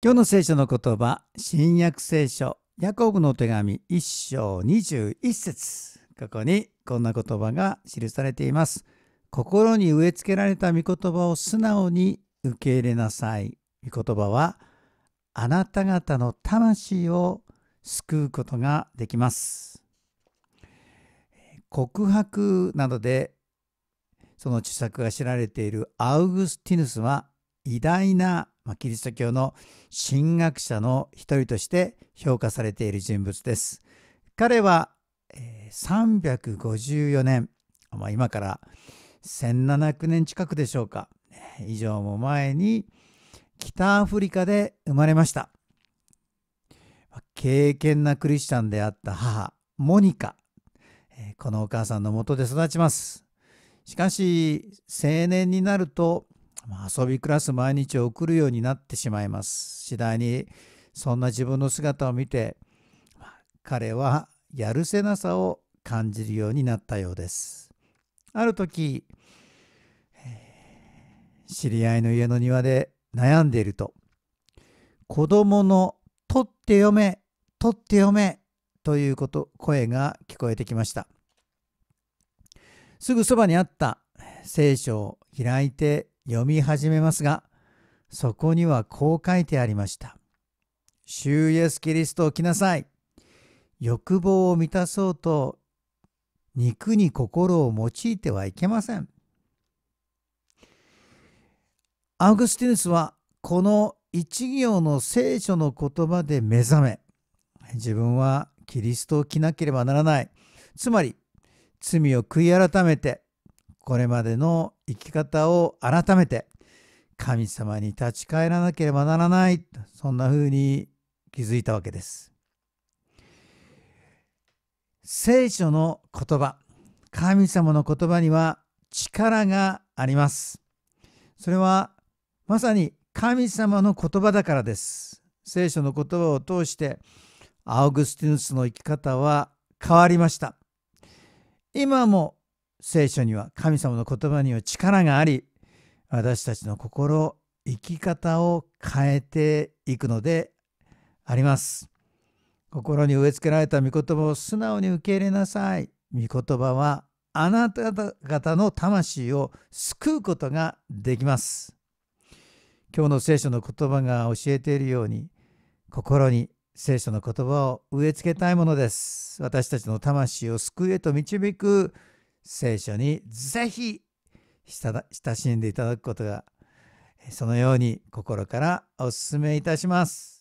今日の聖書の言葉、新約聖書、ヤコブの手紙一章二十一節ここにこんな言葉が記されています。心に植え付けられた御言葉を素直に受け入れなさい。御言葉は、あなた方の魂を救うことができます。告白などでその著作が知られているアウグスティヌスは偉大なまあ、キリスト教の神学者の一人として評価されている人物です。彼は、えー、354年、まあ、今から1700年近くでしょうか以上も前に北アフリカで生まれました。敬虔なクリスチャンであった母モニカこのお母さんのもとで育ちますしかし青年になると遊び暮らす毎日を送るようになってしまいます。次第にそんな自分の姿を見て、彼はやるせなさを感じるようになったようです。ある時、知り合いの家の庭で悩んでいると、子供の取って読め、取って読めということ、声が聞こえてきました。すぐそばにあった聖書を開いて読み始めますが、そこにはこう書いてありました。主イエス・キリストを来なさい。欲望を満たそうと、肉に心を用いてはいけません。アウグスティヌスはこの一行の聖書の言葉で目覚め、自分はキリストを着なければならない。つまり、罪を悔い改めて、これまでの生き方を改めて神様に立ち返らなければならないそんな風に気づいたわけです聖書の言葉神様の言葉には力がありますそれはまさに神様の言葉だからです聖書の言葉を通してアウグスティヌスの生き方は変わりました今も聖書には神様の言葉には力があり私たちの心生き方を変えていくのであります心に植え付けられた御言葉を素直に受け入れなさい御言葉はあなた方の魂を救うことができます今日の聖書の言葉が教えているように心に聖書の言葉を植え付けたいものです私たちの魂を救えと導く聖書にぜひ親しんでいただくことがそのように心からお勧めいたします。